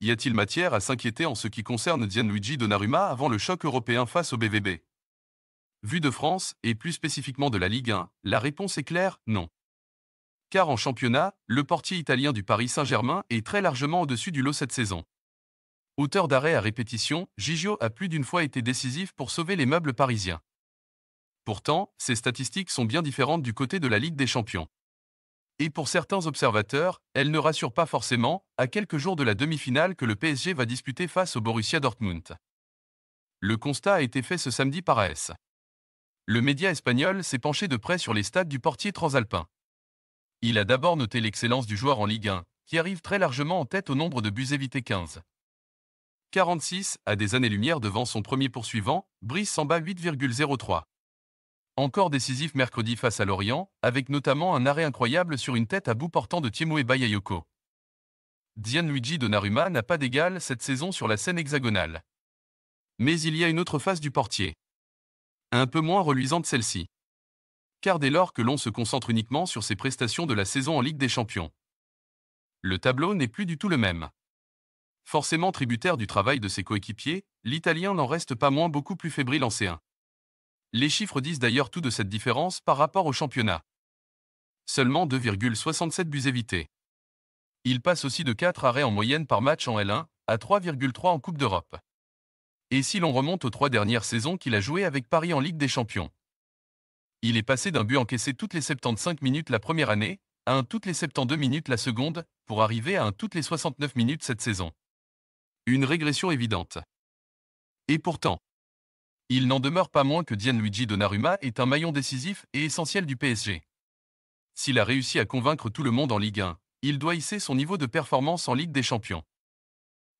y a-t-il matière à s'inquiéter en ce qui concerne Gianluigi Donnarumma avant le choc européen face au BVB Vu de France, et plus spécifiquement de la Ligue 1, la réponse est claire, non. Car en championnat, le portier italien du Paris Saint-Germain est très largement au-dessus du lot cette saison. Auteur d'arrêt à répétition, Gigio a plus d'une fois été décisif pour sauver les meubles parisiens. Pourtant, ces statistiques sont bien différentes du côté de la Ligue des Champions. Et pour certains observateurs, elle ne rassure pas forcément, à quelques jours de la demi-finale que le PSG va disputer face au Borussia Dortmund. Le constat a été fait ce samedi par AS. Le média espagnol s'est penché de près sur les stades du portier transalpin. Il a d'abord noté l'excellence du joueur en Ligue 1, qui arrive très largement en tête au nombre de buts évités 15. 46, à des années-lumière devant son premier poursuivant, Brice Samba 8,03 encore décisif mercredi face à Lorient, avec notamment un arrêt incroyable sur une tête à bout portant de et Bayayoko. de Donnarumma n'a pas d'égal cette saison sur la scène hexagonale. Mais il y a une autre face du portier. Un peu moins reluisante celle-ci. Car dès lors que l'on se concentre uniquement sur ses prestations de la saison en Ligue des Champions, le tableau n'est plus du tout le même. Forcément tributaire du travail de ses coéquipiers, l'Italien n'en reste pas moins beaucoup plus fébrile en C1. Les chiffres disent d'ailleurs tout de cette différence par rapport au championnat. Seulement 2,67 buts évités. Il passe aussi de 4 arrêts en moyenne par match en L1 à 3,3 en Coupe d'Europe. Et si l'on remonte aux trois dernières saisons qu'il a jouées avec Paris en Ligue des Champions Il est passé d'un but encaissé toutes les 75 minutes la première année à un toutes les 72 minutes la seconde, pour arriver à un toutes les 69 minutes cette saison. Une régression évidente. Et pourtant, il n'en demeure pas moins que Gianluigi Donnarumma est un maillon décisif et essentiel du PSG. S'il a réussi à convaincre tout le monde en Ligue 1, il doit hisser son niveau de performance en Ligue des Champions.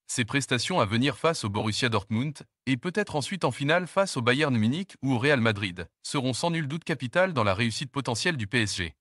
Ses prestations à venir face au Borussia Dortmund, et peut-être ensuite en finale face au Bayern Munich ou au Real Madrid, seront sans nul doute capitales dans la réussite potentielle du PSG.